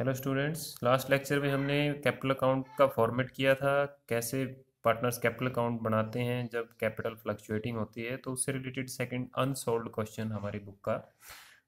hello students last lecture में हमने capital account का फॉर्मेट किया था कैसे पार्टनर्स कैपिटल अकाउंट बनाते हैं जब कैपिटल फ्लक्चुएटिंग होती है तो उससे रिलेटेड सेकंड अनसोल्व क्वेश्चन हमारी बुक का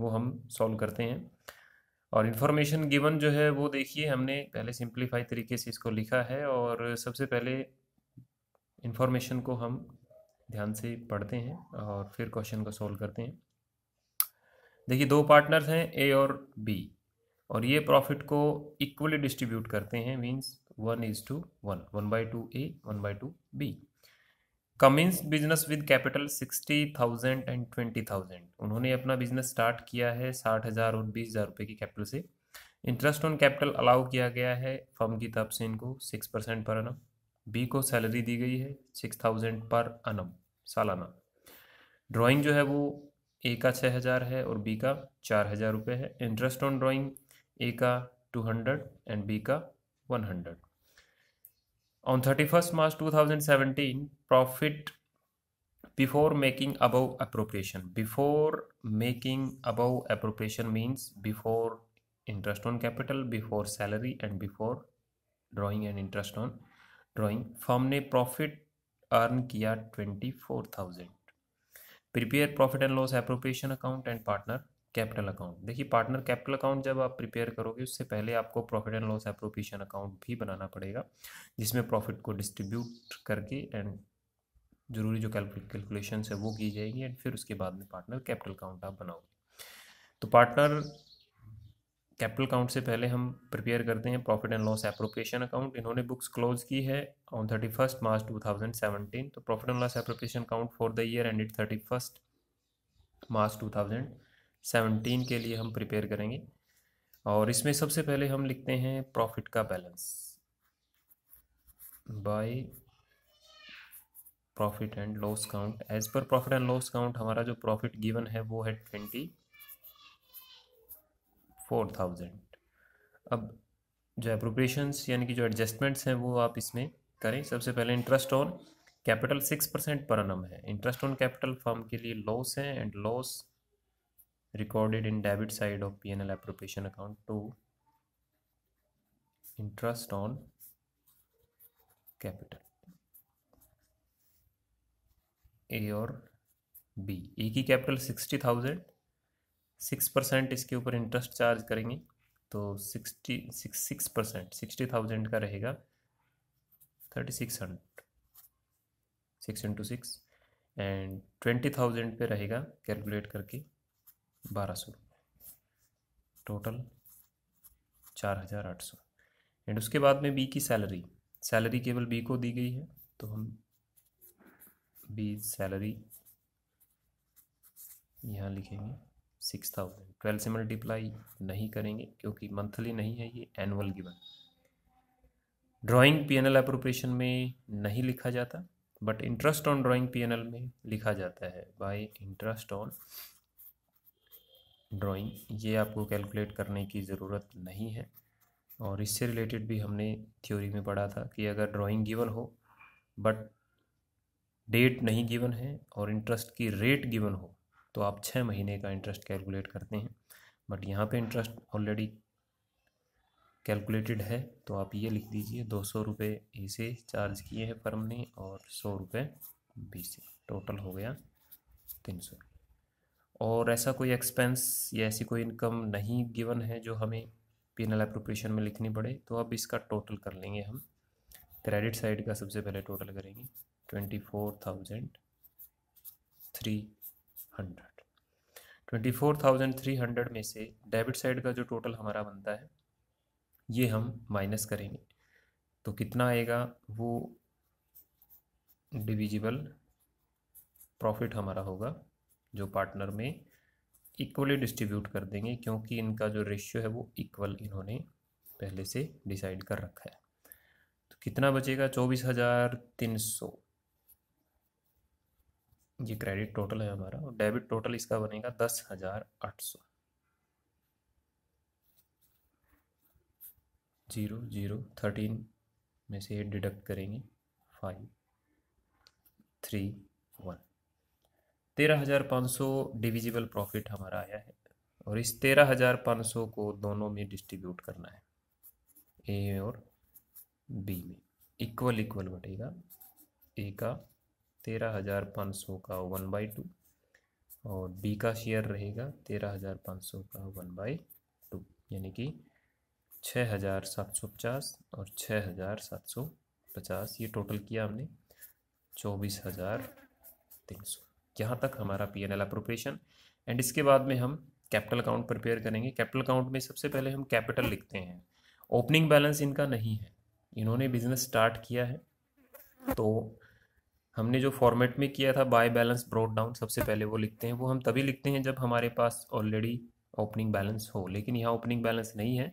वो हम सॉल्व करते हैं और इन्फॉर्मेशन गिवन जो है वो देखिए हमने पहले सिंप्लीफाई तरीके से इसको लिखा है और सबसे पहले इन्फॉर्मेशन को हम ध्यान से पढ़ते हैं और फिर क्वेश्चन को सॉल्व करते हैं देखिए दो पार्टनर्स हैं ए और बी और ये प्रॉफिट को इक्वली डिस्ट्रीब्यूट करते हैं means one is to one one by two A one by two B commence business with capital sixty thousand and twenty thousand उन्होंने अपना बिजनेस स्टार्ट किया है साठ हज़ार और बीस हज़ार रुपये की कैपिटल से इंटरेस्ट ऑन कैपिटल अलाउ किया गया है फर्म की तरफ से इनको six percent per annum B को सैलरी दी गई है सिक्स थाउजेंड पर अनम सालाना ड्राइंग जो है वो ए का छः हज़ार है और बी का चार हज़ार रुपये है इंटरेस्ट ऑन ड्राइंग ए का टू हंड्रेड एंड बी का one hundred on thirty first March two thousand seventeen profit before making above appropriation before making above appropriation means before interest on capital before salary and before drawing and interest on drawing firm ने profit earn किया twenty four thousand prepare profit and loss appropriation account and partner capital account देखिए partner capital account जब आप prepare करोगे उससे पहले आपको profit and loss appropriation account भी बनाना पड़ेगा जिसमें प्रॉफिट को डिस्ट्रीब्यूट करके एंड जरूरी जो कैलकुलेशन है वो की जाएगी एंड फिर उसके बाद में पार्टनर कैपिटल अकाउंट आप बनाओगे तो पार्टनर कैपिटल अकाउंट से पहले हम प्रिपेयर करते हैं profit and loss appropriation account इन्होंने बुक्स क्लोज की है on thirty first March two thousand seventeen तो profit and loss appropriation account for the year ended thirty first March two thousand seventeen के लिए हम prepare करेंगे और इसमें सबसे पहले हम लिखते हैं प्रॉफिट का balance by profit and loss account as per profit and loss account हमारा जो प्रॉफिट गिवन है वो है ट्वेंटी फोर थाउजेंड अब जो अप्रोप्रिएशंस यानी कि जो एडजस्टमेंट्स हैं वो आप इसमें करें सबसे पहले interest on capital six percent per annum है इंटरेस्ट ऑन कैपिटल फर्म के लिए लॉस है and loss recorded in debit side of L appropriation account to interest on capital A और बी ए की capital sixty thousand six percent इसके ऊपर interest charge करेंगे तो sixty six six percent sixty thousand का रहेगा thirty six hundred six into six and twenty thousand पे रहेगा कैलकुलेट करके बारह सौ टोटल चार हज़ार आठ सौ एंड उसके बाद में बी की सैलरी सैलरी केवल बी को दी गई है तो हम बी सैलरी यहाँ लिखेंगे सिक्स थाउजेंड ट्वेल्व से मल्टीप्लाई नहीं करेंगे क्योंकि मंथली नहीं है ये annual given drawing PNL appropriation में नहीं लिखा जाता but interest on drawing PNL में लिखा जाता है बाय इंटरेस्ट ऑन ड्राइंग ये आपको कैलकुलेट करने की ज़रूरत नहीं है और इससे रिलेटेड भी हमने थ्योरी में पढ़ा था कि अगर ड्राइंग गिवन हो बट डेट नहीं गिवन है और इंटरेस्ट की रेट गिवन हो तो आप छः महीने का इंटरेस्ट कैलकुलेट करते हैं बट यहाँ पे इंटरेस्ट ऑलरेडी कैलकुलेटेड है तो आप ये लिख दीजिए दो सौ रुपये इसे चार्ज किए हैं फर्म ने और सौ रुपये बी से टोटल हो गया तीन सौ और ऐसा कोई एक्सपेंस या ऐसी कोई इनकम नहीं गिवन है जो हमें पी एन एल एप्रोप्रिएशन में लिखनी पड़े तो अब इसका टोटल कर लेंगे हम क्रेडिट साइड का सबसे पहले टोटल करेंगे twenty four thousand three hundred twenty four thousand three hundred में से डेबिट साइड का जो टोटल हमारा बनता है ये हम माइनस करेंगे तो कितना आएगा वो डिविजिबल प्रॉफिट हमारा होगा जो पार्टनर में इक्वली डिस्ट्रीब्यूट कर देंगे क्योंकि इनका जो रेशियो है वो इक्वल इन्होंने पहले से डिसाइड कर रखा है तो कितना बचेगा चौबीस हज़ार तीन सौ ये क्रेडिट टोटल है हमारा और डेबिट टोटल इसका बनेगा दस हज़ार आठ सौ जीरो जीरो थर्टीन में से डिडक्ट करेंगे फाइव थ्री वन तेरह हज़ार पाँच सौ डिविजिबल प्रॉफिट हमारा आया है और इस तेरह हज़ार पाँच सौ को दोनों में डिस्ट्रीब्यूट करना है ए और बी में इक्वल इक्वल बटेगा ए का तेरह हज़ार पाँच सौ का वन बाई टू और बी का शेयर रहेगा तेरह हज़ार पाँच सौ का वन बाई टू यानी कि छः हज़ार सात सौ पचास और छः हज़ार सात सौ पचास ये टोटल किया हमने चौबीस हज़ार तीन सौ यहाँ तक हमारा P N L appropriation and इसके बाद में हम कैपिटल अकाउंट प्रिपेयर करेंगे कैपिटल अकाउंट में सबसे पहले हम कैपिटल लिखते हैं ओपनिंग बैलेंस इनका नहीं है इन्होंने बिजनेस स्टार्ट किया है तो हमने जो फॉर्मेट में किया था बाय बैलेंस ब्रोड डाउन सबसे पहले वो लिखते हैं वो हम तभी लिखते हैं जब हमारे पास ऑलरेडी ओपनिंग बैलेंस हो लेकिन यहाँ ओपनिंग बैलेंस नहीं है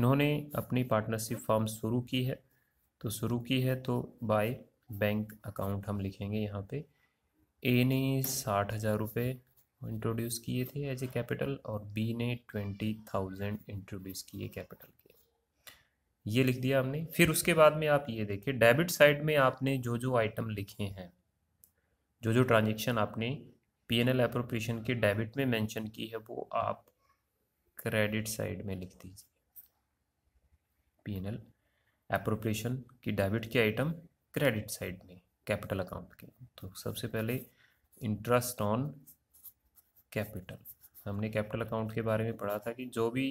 इन्होंने अपनी पार्टनरशिप फॉर्म शुरू की है तो शुरू की है तो बाय बैंक अकाउंट हम लिखेंगे यहाँ पर ए ने साठ हज़ार रुपये इंट्रोड्यूस किए थे एज ए कैपिटल और बी ने ट्वेंटी थाउजेंड इंट्रोड्यूस किए कैपिटल के ये लिख दिया हमने फिर उसके बाद में आप ये देखिए डेबिट साइड में आपने जो जो आइटम लिखे हैं जो जो ट्रांजेक्शन आपने पी एन एल अप्रोप्रिएशन के डेबिट में मैंशन की है वो आप क्रेडिट साइड में लिख दीजिए पी एन एल अप्रोप्रिएशन की डेबिट के आइटम क्रेडिट साइड में कैपिटल अकाउंट के तो सबसे पहले इंटरेस्ट ऑन कैपिटल हमने कैपिटल अकाउंट के बारे में पढ़ा था कि जो भी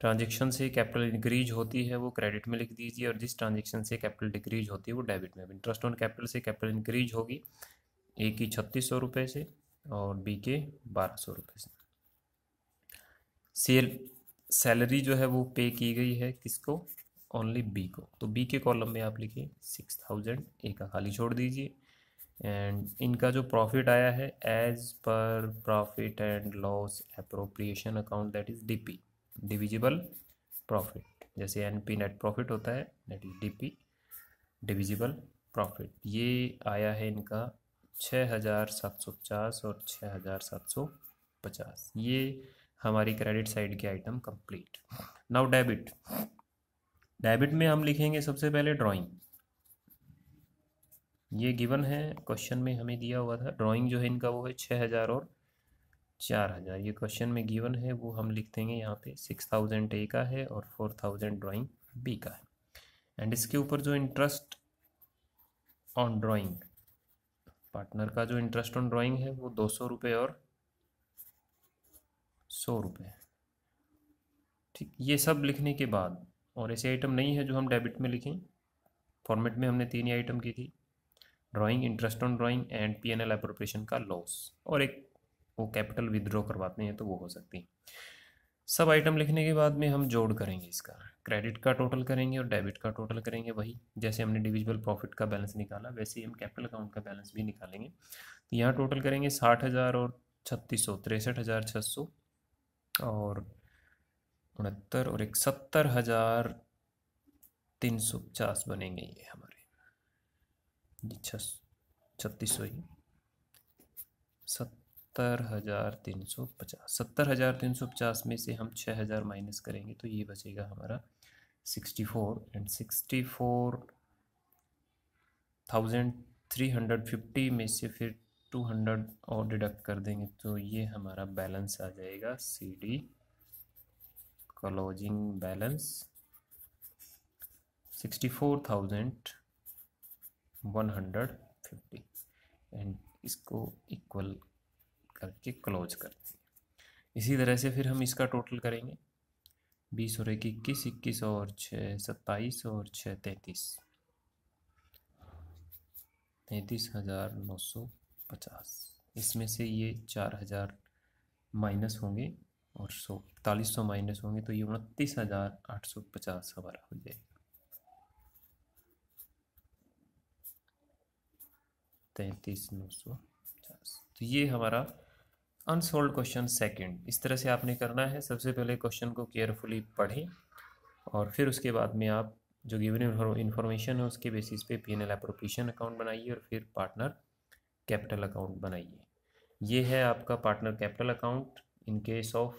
ट्रांजेक्शन से कैपिटल इंक्रीज होती है वो क्रेडिट में लिख दीजिए और जिस ट्रांजेक्शन से कैपिटल डिक्रीज होती है वो डेबिट में इंटरेस्ट ऑन कैपिटल से कैपिटल इंक्रीज होगी ए की छत्तीस सौ रुपये से और बी के बारह सौ रुपये से सेल सैलरी जो है वो पे की गई है किसको ओनली बी को तो बी के कॉलम में आप लिखिए सिक्स थाउजेंड ए का खाली छोड़ दीजिए एंड इनका जो प्रॉफिट आया है as per profit and loss appropriation account that is DP divisible profit जैसे एनपी नेट प्रॉफिट होता है that is DP divisible profit ये आया है इनका छः हज़ार सात सौ पचास और छः हज़ार सात सौ पचास ये हमारी क्रेडिट साइड की item complete now debit debit में हम लिखेंगे सबसे पहले ड्राइंग ये गिवन है क्वेश्चन में हमें दिया हुआ था ड्राइंग जो है इनका वो है छः हज़ार और चार हज़ार ये क्वेश्चन में गिवन है वो हम लिख देंगे यहाँ पे सिक्स थाउजेंड ए का है और फोर थाउजेंड ड्राइंग बी का है एंड इसके ऊपर जो इंटरेस्ट ऑन ड्राइंग पार्टनर का जो इंटरेस्ट ऑन ड्राइंग है वो दो सौ रुपये और सौ रुपये ठीक ये सब लिखने के बाद और ऐसी आइटम नहीं है जो हम डेबिट में लिखें फॉर्मेट में हमने तीन ही आइटम की थी drawing interest on drawing and P N L appropriation का लॉस और एक वो कैपिटल विदड्रॉ करवाते हैं तो वो हो सकती है सब आइटम लिखने के बाद में हम जोड़ करेंगे इसका क्रेडिट का टोटल करेंगे और डेबिट का टोटल करेंगे वही जैसे हमने डिविजिबल प्रॉफिट का बैलेंस निकाला वैसे ही हम कैपिटल अकाउंट का बैलेंस भी निकालेंगे तो यहाँ टोटल करेंगे साठ हज़ार और छत्तीस सौ तिरसठ हज़ार छः सौ और उनहत्तर और एक सत्तर हज़ार तीन सौ पचास बनेंगे ये हमारे छ छत्तीस सौ ही सत्तर हज़ार तीन सौ पचास सत्तर हज़ार तीन सौ पचास में से हम छः हज़ार माइनस करेंगे तो ये बचेगा हमारा sixty four and sixty four thousand three hundred fifty में से फिर टू हंड्रेड और डिडक्ट कर देंगे तो ये हमारा बैलेंस आ जाएगा C D closing balance sixty four thousand one hundred fifty and इसको इक्वल करके क्लोज कर देंगे इसी तरह से फिर हम इसका टोटल करेंगे बीस और एक इक्कीस इक्कीस और छः सत्ताईस और छः तैंतीस तैंतीस हज़ार नौ सौ पचास इसमें से ये चार हज़ार माइनस होंगे और सौ इकतालीस सौ माइनस होंगे तो ये उनतीस हज़ार आठ सौ पचास हमारा हो जाएगा तैंतीस नौ सौ पचास तो ये हमारा अनसोल्ड क्वेश्चन सेकंड इस तरह से आपने करना है सबसे पहले क्वेश्चन को केयरफुली पढ़ें और फिर उसके बाद में आप जो गिवन इन्फॉर्मेशन है उसके बेसिस पे P N L appropriation account बनाइए और फिर पार्टनर कैपिटल अकाउंट बनाइए ये है आपका partner capital account in case of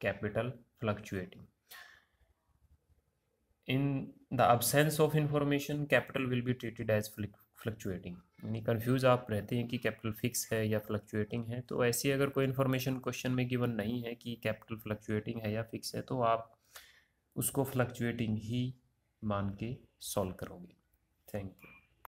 capital fluctuating in the absence of information capital will be treated as fluctuating यानी कंफ्यूज आप रहते हैं कि कैपिटल फिक्स है या फ्लक्चुएटिंग है तो ऐसी अगर कोई इन्फॉर्मेशन क्वेश्चन में गिवन नहीं है कि कैपिटल फ्लक्चुएटिंग है या फिक्स है तो आप उसको फ्लक्चुएटिंग ही मान के सॉल्व करोगे थैंक यू